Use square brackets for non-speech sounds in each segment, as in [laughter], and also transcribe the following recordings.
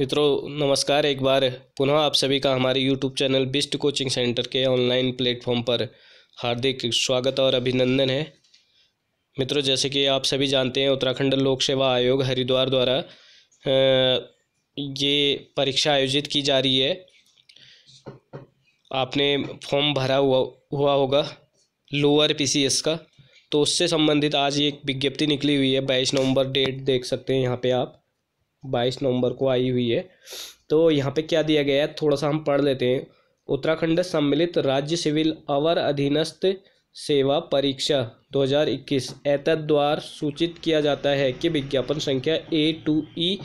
मित्रों नमस्कार एक बार पुनः आप सभी का हमारे YouTube channel Bist coaching centre के ऑनलाइन प्लेटफॉर्म पर हार्दिक स्वागत और अभिनंदन है मित्रों जैसे कि आप सभी जानते हैं उत्तराखंड लोक सेवा आयोग हरिद्वार द्वारा ये परीक्षा आयोजित की जा रही है आपने फॉर्म भरा हुआ हुआ होगा लोअर पी का तो उससे संबंधित आज एक विज्ञप्ति निकली हुई है बाईस नवंबर डेट देख सकते हैं यहाँ पे आप बाईस नवंबर को आई हुई है तो यहाँ पे क्या दिया गया है थोड़ा सा हम पढ़ लेते हैं उत्तराखंड सम्मिलित राज्य सिविल अवर अधीनस्थ सेवा परीक्षा 2021 एतद द्वार सूचित किया जाता है कि विज्ञापन संख्या A two E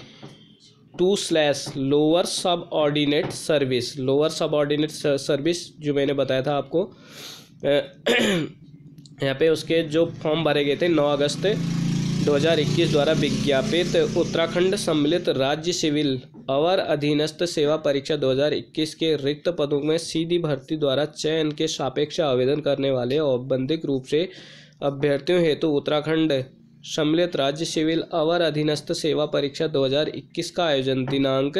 two slash lower subordinate service lower subordinate service जो मैंने बताया था आपको [clears throat] यहाँ पे उसके जो फॉर्म भरे गए थे नौ अगस्त 2021 द्वारा विज्ञापित उत्तराखंड सम्मिलित राज्य सिविल अवर अधीनस्थ सेवा परीक्षा 2021 के रिक्त पदों में सीधी भर्ती द्वारा चयन के सापेक्ष आवेदन करने वाले औपबंधिक रूप से अभ्यर्थियों हेतु उत्तराखंड सम्मिलित राज्य सिविल अवर अधीनस्थ सेवा परीक्षा 2021 का आयोजन दिनांक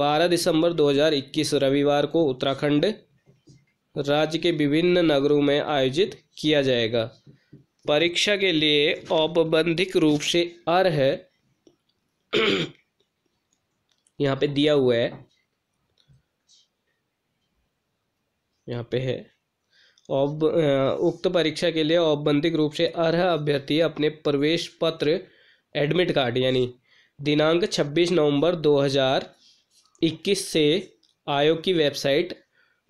12 दिसंबर 2021 रविवार को उत्तराखंड राज्य के विभिन्न नगरों में आयोजित किया जाएगा परीक्षा के लिए औपबंधिक रूप से है यहाँ पे दिया हुआ है यहाँ पे है औप उक्त परीक्षा के लिए औपबंधिक रूप से अर्ह अभ्यर्थी अपने प्रवेश पत्र एडमिट कार्ड यानी दिनांक 26 नवंबर 2021 से आयोग की website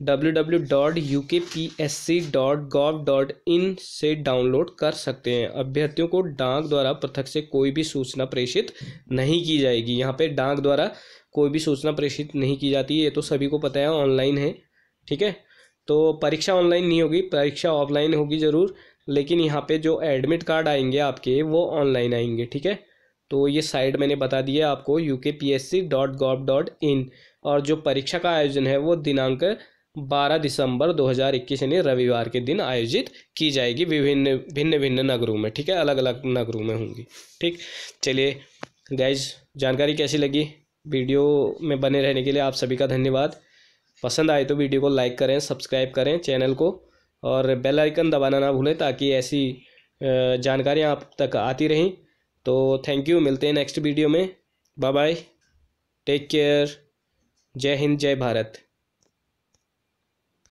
W W dot U K P S C dot gov dot in से डाउनलोड कर सकते हैं अभ्यर्थियों को डाक द्वारा पृथक से कोई भी सूचना प्रेषित नहीं की जाएगी यहाँ पे डाक द्वारा कोई भी सूचना प्रेषित नहीं की जाती ये तो सभी को पता है ऑनलाइन है ठीक है तो परीक्षा ऑनलाइन नहीं होगी परीक्षा ऑफलाइन होगी ज़रूर लेकिन यहाँ पर जो एडमिट कार्ड आएंगे आपके वो ऑनलाइन आएंगे ठीक है तो ये साइड मैंने बता दिया है आपको U K P S C dot gov dot in और जो परीक्षा का आयोजन है वो दिनांक 12 दिसंबर 2021 यानी रविवार के दिन आयोजित की जाएगी विभिन्न भिन्न भिन्न नगरों में ठीक है अलग अलग नगरों में होंगी ठीक चलिए गैज जानकारी कैसी लगी वीडियो में बने रहने के लिए आप सभी का धन्यवाद पसंद आए तो वीडियो को लाइक करें सब्सक्राइब करें चैनल को और बेल आइकन दबाना ना भूलें ताकि ऐसी जानकारियाँ आप तक आती रहें तो थैंक यू मिलते हैं नेक्स्ट वीडियो में बाय बाय टेक केयर जय हिंद जय भारत